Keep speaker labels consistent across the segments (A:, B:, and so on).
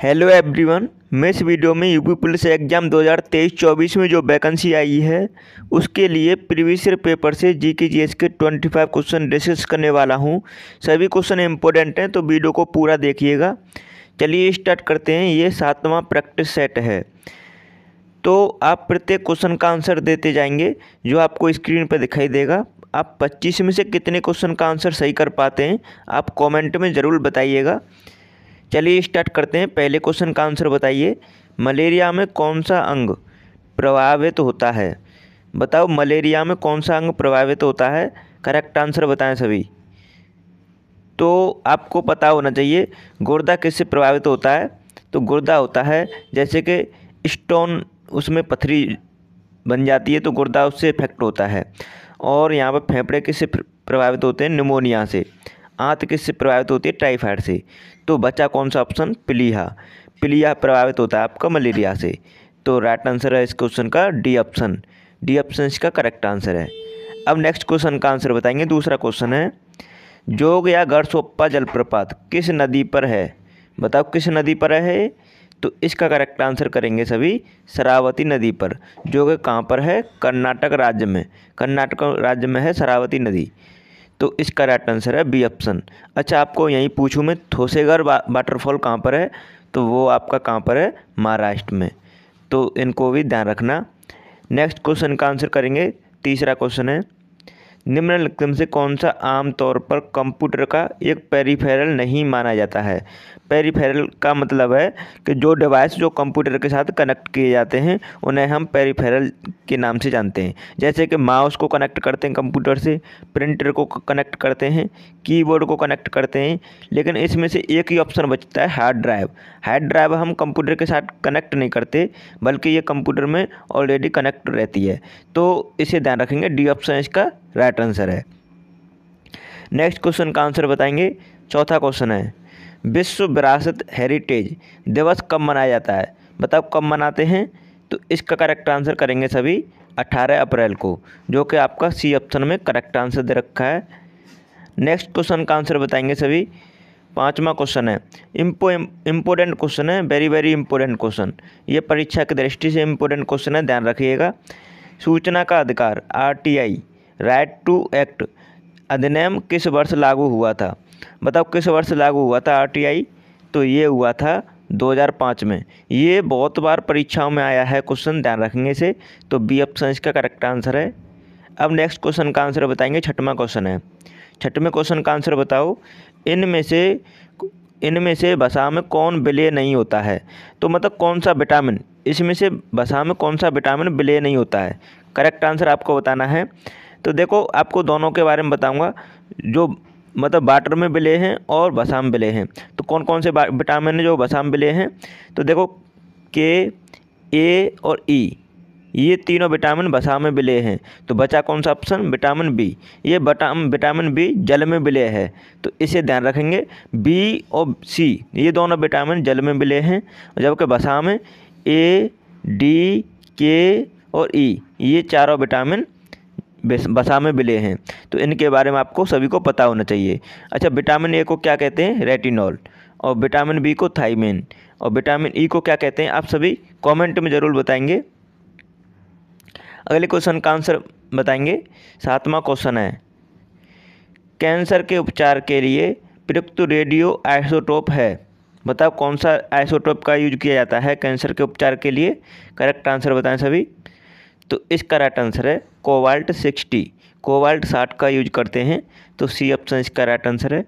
A: hello everyone मैं इस video में यूपी पुलिस एग्जाम 2023-24 में जो वैकेंसी आई है उसके लिए प्रीवियस पेपर से जी के जी एस के ट्वेंटी फाइव क्वेश्चन डिस्कस करने वाला हूं सभी क्वेश्चन इंपॉर्टेंट हैं तो वीडियो को पूरा देखिएगा चलिए स्टार्ट करते हैं ये सातवां प्रैक्टिस सेट है तो आप प्रत्येक क्वेश्चन का आंसर देते जाएंगे जो आपको स्क्रीन पर दिखाई देगा आप पच्चीस में से कितने क्वेश्चन का आंसर सही कर पाते हैं आप कॉमेंट में ज़रूर बताइएगा चलिए स्टार्ट करते हैं पहले क्वेश्चन का आंसर बताइए मलेरिया में कौन सा अंग प्रभावित होता है बताओ मलेरिया में कौन सा अंग प्रभावित होता है करेक्ट आंसर बताएं सभी तो आपको पता होना चाहिए गुर्दा किससे प्रभावित होता है तो गुर्दा होता है जैसे कि स्टोन उसमें पथरी बन जाती है तो गुर्दा उससे इफेक्ट होता है और यहाँ पर फेफड़े किससे प्रभावित होते हैं निमोनिया से आंत किससे प्रभावित होती है टाइफाइड से तो बचा कौन सा ऑप्शन पिलिया पिलिया प्रभावित होता है आपका मलेरिया से तो राइट आंसर है इस क्वेश्चन का डी ऑप्शन डी ऑप्शन इसका करेक्ट आंसर है अब नेक्स्ट क्वेश्चन का आंसर बताएंगे दूसरा क्वेश्चन है जोग या गढ़सोप्पा जलप्रपात किस नदी पर है बताओ किस नदी पर है तो इसका करेक्ट आंसर करेंगे सभी शरावती नदी पर जो कि कहाँ पर है कर्नाटक राज्य में कर्नाटक राज्य में है शरावती नदी तो इसका राइट आंसर है बी ऑप्शन अच्छा आपको यहीं पूछूँ मैं थोसेगर वाटरफॉल कहाँ पर है तो वो आपका कहाँ पर है महाराष्ट्र में तो इनको भी ध्यान रखना नेक्स्ट क्वेश्चन का आंसर करेंगे तीसरा क्वेश्चन है निम्नलिखित से कौन सा आमतौर पर कंप्यूटर का एक पेरीफेरल नहीं माना जाता है पेरीफेरल का मतलब है कि जो डिवाइस जो कंप्यूटर के साथ कनेक्ट किए जाते हैं उन्हें हम पेरीफेरल के नाम से जानते हैं जैसे कि माउस को कनेक्ट करते हैं कंप्यूटर से प्रिंटर को कनेक्ट करते हैं कीबोर्ड को कनेक्ट करते हैं लेकिन इसमें से एक ही ऑप्शन बचता है हार्ड ड्राइव हार्ड ड्राइव हम कंप्यूटर के साथ कनेक्ट नहीं करते बल्कि ये कंप्यूटर में ऑलरेडी कनेक्ट रहती है तो इसे ध्यान रखेंगे डी ऑप्शन इसका राइट आंसर है नेक्स्ट क्वेश्चन का आंसर बताएंगे चौथा क्वेश्चन है विश्व विरासत हेरिटेज दिवस कब मनाया जाता है बताओ कब मनाते हैं तो इसका करेक्ट आंसर करेंगे सभी 18 अप्रैल को जो कि आपका सी ऑप्शन में करेक्ट आंसर दे रखा है नेक्स्ट क्वेश्चन का आंसर बताएंगे सभी पांचवा क्वेश्चन है इम्पो इम्पोर्टेंट क्वेश्चन है वेरी वेरी इम्पोर्टेंट क्वेश्चन ये परीक्षा की दृष्टि से इम्पोर्टेंट क्वेश्चन है ध्यान रखिएगा सूचना का अधिकार आर राइट टू एक्ट अधिनियम किस वर्ष लागू हुआ था बताओ मतलब किस वर्ष लागू हुआ था आरटीआई तो ये हुआ था 2005 में ये बहुत बार परीक्षाओं में आया है क्वेश्चन ध्यान रखेंगे इसे तो बी ऑप्शन इसका करेक्ट आंसर है अब नेक्स्ट क्वेश्चन का आंसर बताएंगे छठवा क्वेश्चन है छठवें क्वेश्चन का आंसर बताओ इनमें से इनमें से बसा में कौन बिले नहीं होता है तो मतलब कौन सा विटामिन इसमें से बसा में कौन सा विटामिन बिले नहीं होता है करेक्ट आंसर आपको बताना है तो देखो आपको दोनों के बारे में बताऊंगा जो मतलब वाटर में बिले हैं और वसा में विलय हैं तो कौन कौन से विटामिन हैं जो वसा में विलय हैं तो देखो के ए और ई e, ये तीनों विटामिन वसा में बिले हैं तो बचा कौन सा ऑप्शन विटामिन बी ये बटाम विटामिन बी जल में बिले है तो इसे ध्यान रखेंगे बी और सी ये दोनों विटामिन जल में मिले हैं जबकि वसा में ए डी के और ई e, ये चारों विटामिन बसा में मिले हैं तो इनके बारे में आपको सभी को पता होना चाहिए अच्छा विटामिन ए को क्या कहते हैं रेटिनॉल और विटामिन बी को थाइमिन और विटामिन ई e को क्या कहते हैं आप सभी कमेंट में ज़रूर बताएंगे अगले क्वेश्चन का आंसर बताएंगे सातवां क्वेश्चन है कैंसर के उपचार के लिए प्रयुक्त रेडियो आइसोटोप है बताओ कौन सा आइसोटोप का यूज किया जाता है कैंसर के उपचार के लिए करेक्ट आंसर बताएं सभी तो इसका राइट आंसर है कोवाल्ट सिक्सटी कोवाल्ट साठ का यूज करते हैं तो सी ऑप्शन इसका राइट आंसर है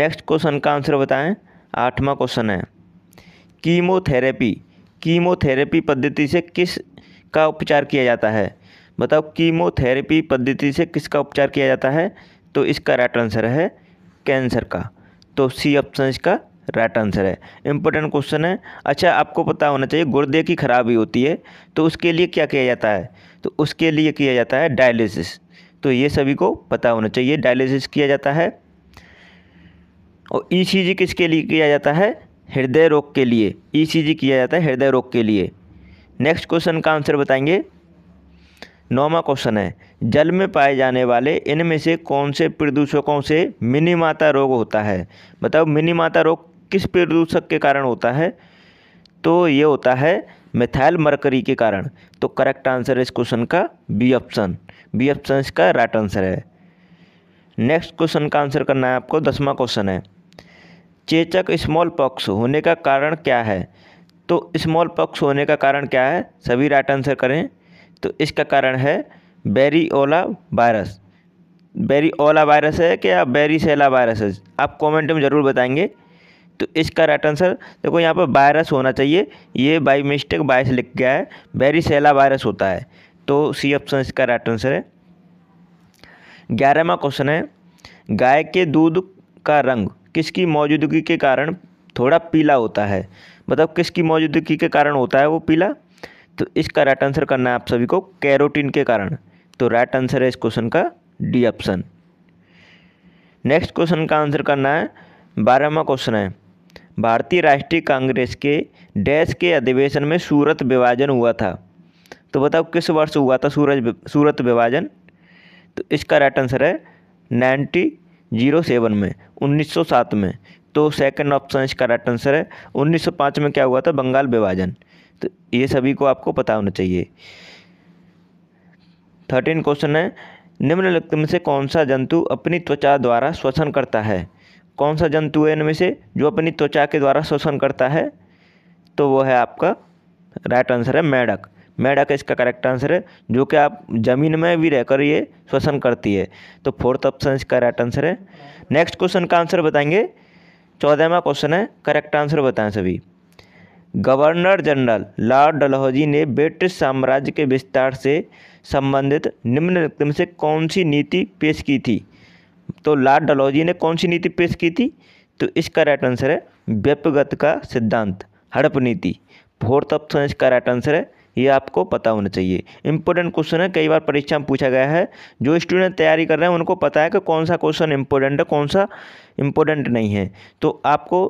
A: नेक्स्ट क्वेश्चन का आंसर बताएं आठवां क्वेश्चन है कीमोथेरेपी कीमोथेरेपी पद्धति से किस का उपचार किया जाता है बताओ कीमोथेरेपी पद्धति से किसका उपचार किया जाता है तो इसका राइट आंसर है कैंसर का तो सी ऑप्शन इसका राइट आंसर है इंपॉर्टेंट क्वेश्चन है अच्छा आपको पता होना चाहिए गुर्दे की खराबी होती है तो उसके लिए क्या किया जाता है तो उसके लिए किया जाता है डायलिसिस तो ये सभी को पता होना चाहिए डायलिसिस किया जाता है और ई e किसके लिए किया जाता है हृदय रोग के लिए ई e किया जाता है हृदय रोग के लिए नेक्स्ट क्वेश्चन का आंसर बताएंगे नौवा क्वेश्चन है जल में पाए जाने वाले इनमें से कौन से प्रदूषकों से मिनी माता रोग होता है बताओ मिनी माता रोग किस प्रदूषक के कारण होता है तो ये होता है मिथाइल मरकरी के कारण तो करेक्ट आंसर है इस क्वेश्चन का बी ऑप्शन बी ऑप्शन इसका राइट आंसर है नेक्स्ट क्वेश्चन का आंसर करना है आपको दसवा क्वेश्चन है चेचक स्मॉल पॉक्स होने का कारण क्या है तो स्मॉल पॉक्स होने का कारण क्या है सभी राइट आंसर करें तो इसका कारण है बेरीओला वायरस बेरीओला वायरस है क्या बेरीसेला वायरस है आप कमेंट में ज़रूर बताएंगे तो इसका राइट आंसर देखो यहाँ पर वायरस होना चाहिए ये बाई मिस्टेक बायस लिख गया है बैरिसेला वायरस होता है तो सी ऑप्शन इसका राइट आंसर है ग्यारहवा क्वेश्चन है गाय के दूध का रंग किसकी मौजूदगी के कारण थोड़ा पीला होता है मतलब किसकी मौजूदगी के कारण होता है वो पीला तो इसका राइट आंसर करना है आप सभी को कैरोटीन के कारण तो राइट आंसर है इस क्वेश्चन का डी ऑप्शन नेक्स्ट क्वेश्चन का आंसर करना है बारहवा क्वेश्चन है भारतीय राष्ट्रीय कांग्रेस के डैश के अधिवेशन में सूरत विभाजन हुआ था तो बताओ किस वर्ष हुआ था सूरज सूरत विभाजन तो इसका राइट आंसर है नाइन्टी जीरो सेवन में उन्नीस सौ सात में तो सेकंड ऑप्शन इसका राइट आंसर है उन्नीस सौ पाँच में क्या हुआ था बंगाल विभाजन तो ये सभी को आपको पता होना चाहिए थर्टीन क्वेश्चन है निम्नलिखित में से कौन सा जंतु अपनी त्वचा द्वारा श्वसन करता है कौन सा जंतु है इनमें से जो अपनी त्वचा के द्वारा शोषण करता है तो वो है आपका राइट आंसर है मेढक मेढक इसका करेक्ट आंसर है जो कि आप ज़मीन में भी रहकर ये श्वसन करती है तो फोर्थ ऑप्शन इसका राइट आंसर है नेक्स्ट क्वेश्चन का आंसर बताएंगे चौदहवा क्वेश्चन है करेक्ट आंसर बताएं सभी गवर्नर जनरल लॉर्ड डलहौजी ने ब्रिटिश साम्राज्य के विस्तार से संबंधित निम्नलिखित में से कौन सी नीति पेश की थी तो लार्ड डलौजी ने कौन सी नीति पेश की थी तो इसका राइट आंसर है व्यपगत का सिद्धांत हड़प नीति फोर्थ ऑप्शन इसका राइट आंसर है ये आपको पता होना चाहिए इंपॉर्टेंट क्वेश्चन है कई बार परीक्षा में पूछा गया है जो स्टूडेंट तैयारी कर रहे हैं उनको पता है कि कौन सा क्वेश्चन इंपॉर्टेंट है कौन सा इंपॉर्टेंट नहीं है तो आपको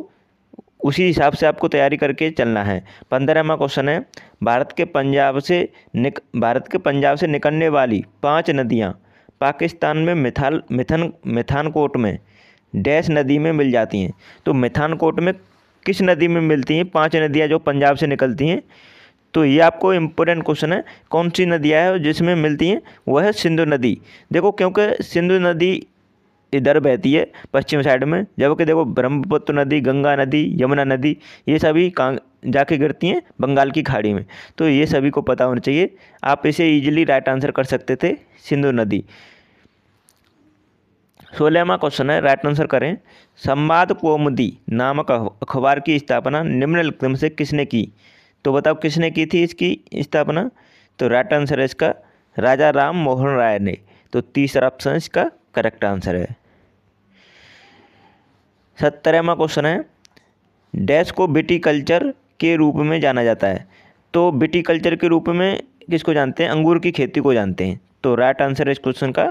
A: उसी हिसाब से आपको तैयारी करके चलना है पंद्रहवा क्वेश्चन है भारत के पंजाब से निक भारत के पंजाब से निकलने वाली पांच नदियाँ पाकिस्तान में मिथाल मिथन मिथानकोट में डैश नदी में मिल जाती हैं तो मिथानकोट में किस नदी में मिलती हैं पांच नदियां जो पंजाब से निकलती हैं तो ये आपको इम्पोर्टेंट क्वेश्चन है कौन सी नदियाँ है जिसमें मिलती हैं वह है सिंधु नदी देखो क्योंकि सिंधु नदी इधर बहती है पश्चिम साइड में जबकि देखो ब्रह्मपुत्र नदी गंगा नदी यमुना नदी ये सभी जाके गिरती हैं बंगाल की खाड़ी में तो ये सभी को पता होना चाहिए आप इसे ईजिली राइट आंसर कर सकते थे सिंधु नदी सोलहवा क्वेश्चन है राइट आंसर करें संवाद कोमदी नामक अखबार की स्थापना निम्नलिखित में से किसने की तो बताओ किसने की थी इसकी स्थापना तो राइट आंसर है इसका राजा राम मोहन राय ने तो तीसरा ऑप्शन इसका करेक्ट आंसर है सत्तरवा क्वेश्चन है डैश को बिटी कल्चर के रूप में जाना जाता है तो बिटी कल्चर के रूप में किसको जानते हैं अंगूर की खेती को जानते हैं तो राइट आंसर है इस क्वेश्चन का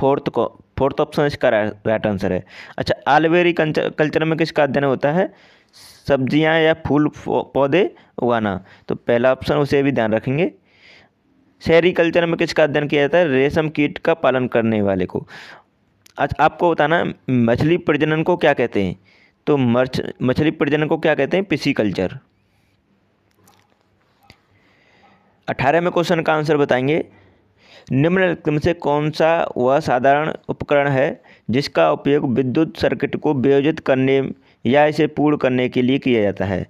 A: फोर्थ को फोर्थ ऑप्शन इसका राइट आंसर है अच्छा आलवेरी कल्चर में किसका अध्ययन होता है सब्जियां या फूल पौधे उगाना तो पहला ऑप्शन उसे भी ध्यान रखेंगे शहरी कल्चर में किसका अध्ययन किया जाता है रेशम कीट का पालन करने वाले को अच्छा आपको बताना मछली प्रजनन को क्या कहते हैं तो मर्च मछली प्रजनन को क्या कहते हैं पिसी कल्चर अठारहवें क्वेश्चन का आंसर बताएंगे निम्नलिखित में से कौन सा वह साधारण उपकरण है जिसका उपयोग विद्युत सर्किट को वियोजित करने या इसे पूर्ण करने के लिए किया जाता है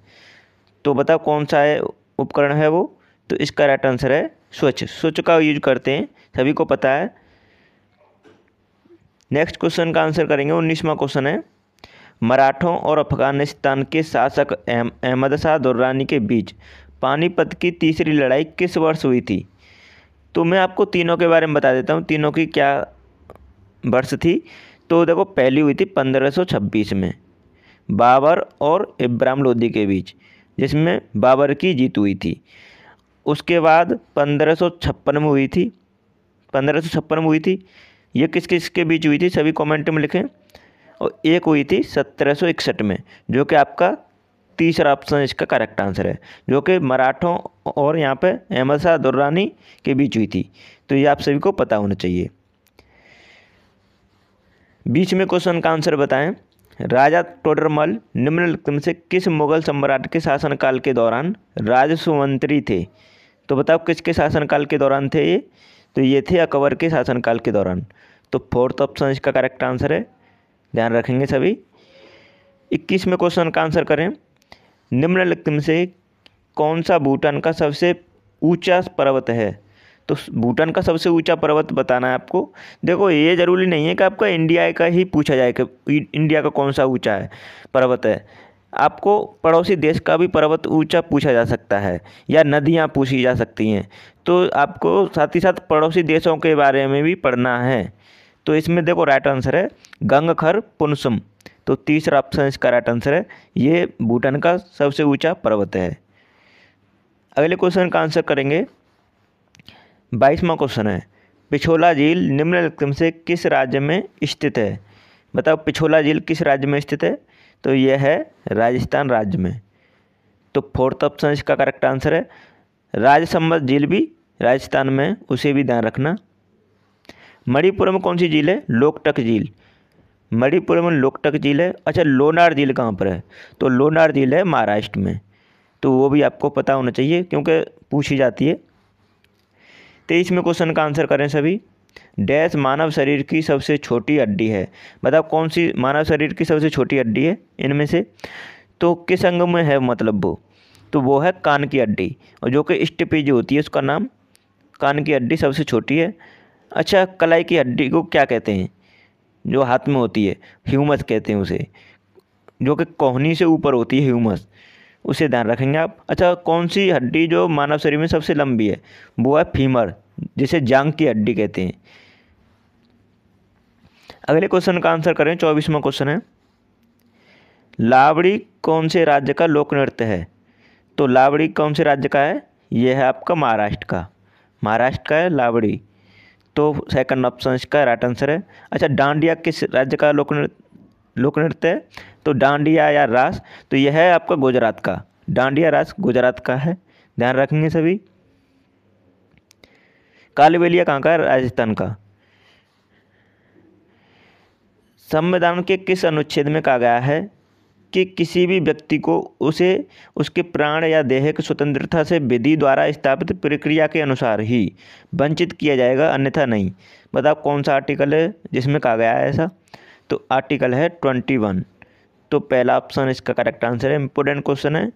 A: तो बताओ कौन सा है उपकरण है वो तो इसका राइट आंसर है स्विच स्विच का यूज करते हैं सभी को पता है नेक्स्ट क्वेश्चन का आंसर करेंगे उन्नीसवा क्वेश्चन है मराठों और अफगानिस्तान के शासक अहमद शाह दुर्रानी के बीच पानीपत की तीसरी लड़ाई किस वर्ष हुई थी तो मैं आपको तीनों के बारे में बता देता हूँ तीनों की क्या वर्ष थी तो देखो पहली हुई थी 1526 में बाबर और इब्राहिम लोदी के बीच जिसमें बाबर की जीत हुई थी उसके बाद पंद्रह में हुई थी पंद्रह में हुई थी ये किस किस के बीच हुई थी सभी कमेंट में लिखें और एक हुई थी सत्रह इकसठ में जो कि आपका तीसरा ऑप्शन इसका करेक्ट आंसर है जो कि मराठों और यहाँ पे अहमद शाह दुर्रानी के बीच हुई थी तो ये आप सभी को पता होना चाहिए बीच में क्वेश्चन का आंसर बताएं राजा टोडरमल निम्नलिखित में से किस मुगल सम्राट के शासनकाल के दौरान राजस्व मंत्री थे तो बताओ किसके शासनकाल के दौरान थे ये तो ये थे अकबर के शासनकाल के दौरान तो फोर्थ ऑप्शन इसका करेक्ट आंसर है ध्यान रखेंगे सभी इक्कीस में क्वेश्चन का आंसर करें निम्नलिखित में से कौन सा भूटान का सबसे ऊंचा पर्वत है तो भूटान का सबसे ऊंचा पर्वत बताना है आपको देखो ये ज़रूरी नहीं है कि आपका इंडिया का ही पूछा जाए कि इंडिया का कौन सा ऊंचा है पर्वत है आपको पड़ोसी देश का भी पर्वत ऊंचा पूछा जा सकता है या नदियाँ पूछी जा सकती हैं तो आपको साथ ही साथ पड़ोसी देशों के बारे में भी पढ़ना है तो इसमें देखो राइट आंसर है गंगखर पुनसुम तो तीसरा ऑप्शन इसका राइट आंसर है ये भूटान का सबसे ऊंचा पर्वत है अगले क्वेश्चन का आंसर करेंगे बाईसवा क्वेश्चन है पिछोला झील निम्नलिखित से किस राज्य में स्थित है बताओ पिछोला झील किस राज्य में स्थित है तो यह है राजस्थान राज्य में तो फोर्थ ऑप्शन इसका करेक्ट आंसर है राजसम्मत झील भी राजस्थान में उसे भी ध्यान रखना मणिपुर में कौन सी झील है लोकटक झील मणिपुर में लोकटक झील है अच्छा लोनार झील कहाँ पर है तो लोनार झील है महाराष्ट्र में तो वो भी आपको पता होना चाहिए क्योंकि पूछी जाती है तेईस में क्वेश्चन का आंसर करें सभी डैश मानव शरीर की सबसे छोटी हड्डी है बताओ कौन सी मानव शरीर की सबसे छोटी हड्डी है इनमें से तो किस अंग में है मतलब वो तो वो है कान की हड्डी और जो कि स्टिपीज होती है उसका नाम कान की हड्डी सबसे छोटी है अच्छा कलाई की हड्डी को क्या कहते हैं जो हाथ में होती है ह्यूमस कहते हैं उसे जो कि कोहनी से ऊपर होती है ह्यूमस उसे ध्यान रखेंगे आप अच्छा कौन सी हड्डी जो मानव शरीर में सबसे लंबी है वो है फीमर जिसे जांग की हड्डी कहते हैं अगले क्वेश्चन का आंसर करें चौबीसवा क्वेश्चन है लावड़ी कौन से राज्य का लोक नृत्य है तो लावड़ी कौन से राज्य का है यह है आपका महाराष्ट्र का महाराष्ट्र का है लावड़ी तो सेकंड ऑप्शन इसका राइट आंसर है अच्छा डांडिया किस राज्य का लोक लोक नृत्य है तो डांडिया या रास तो यह है आपका गुजरात का डांडिया रास गुजरात का है ध्यान रखेंगे सभी कालीबेलिया कहाँ का है राजस्थान का संविधान के किस अनुच्छेद में कहा गया है कि किसी भी व्यक्ति को उसे उसके प्राण या देह की स्वतंत्रता से विधि द्वारा स्थापित प्रक्रिया के अनुसार ही वंचित किया जाएगा अन्यथा नहीं बताओ कौन सा आर्टिकल है जिसमें कहा गया है ऐसा तो आर्टिकल है ट्वेंटी वन तो पहला ऑप्शन इसका करेक्ट आंसर है इम्पोर्टेंट क्वेश्चन है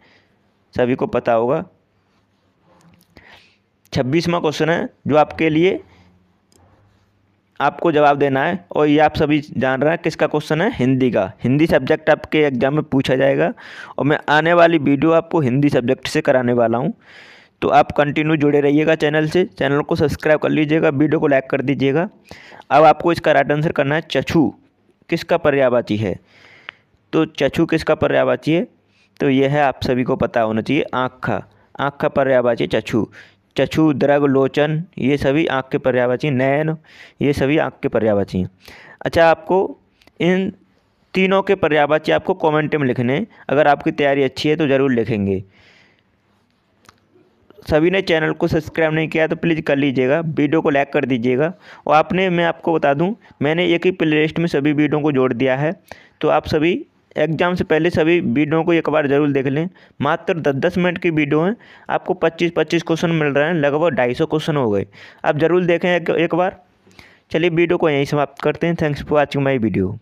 A: सभी को पता होगा छब्बीसवा क्वेश्चन है जो आपके लिए आपको जवाब देना है और ये आप सभी जान रहे हैं किसका क्वेश्चन है हिंदी का हिंदी सब्जेक्ट आपके एग्जाम में पूछा जाएगा और मैं आने वाली वीडियो आपको हिंदी सब्जेक्ट से कराने वाला हूँ तो आप कंटिन्यू जुड़े रहिएगा चैनल से चैनल को सब्सक्राइब कर लीजिएगा वीडियो को लाइक कर दीजिएगा अब आपको इसका राइट आंसर करना है चछू किसका पर्यावाची है तो चछू किसका पर्यावाची है तो यह है आप सभी को पता होना चाहिए आँख का आँख का पर्यावाची चछू चछु द्रव लोचन ये सभी आँख के पर्यावाची नयन ये सभी आँख के पर्यावाची हैं अच्छा आपको इन तीनों के पर्यावाची आपको कमेंट में लिखने अगर आपकी तैयारी अच्छी है तो ज़रूर लिखेंगे सभी ने चैनल को सब्सक्राइब नहीं किया तो प्लीज़ कर लीजिएगा वीडियो को लाइक कर दीजिएगा और आपने मैं आपको बता दूं मैंने एक ही प्ले लिस्ट में सभी वीडियो को जोड़ दिया है तो आप सभी एग्ज़ाम से पहले सभी वीडियो को एक बार ज़रूर देख लें मात्र दस दस मिनट की वीडियो है आपको पच्चीस पच्चीस क्वेश्चन मिल रहे हैं लगभग ढाई सौ क्वेश्चन हो गए आप ज़रूर देखें एक, एक बार चलिए वीडियो को यहीं समाप्त करते हैं thanks for watching my video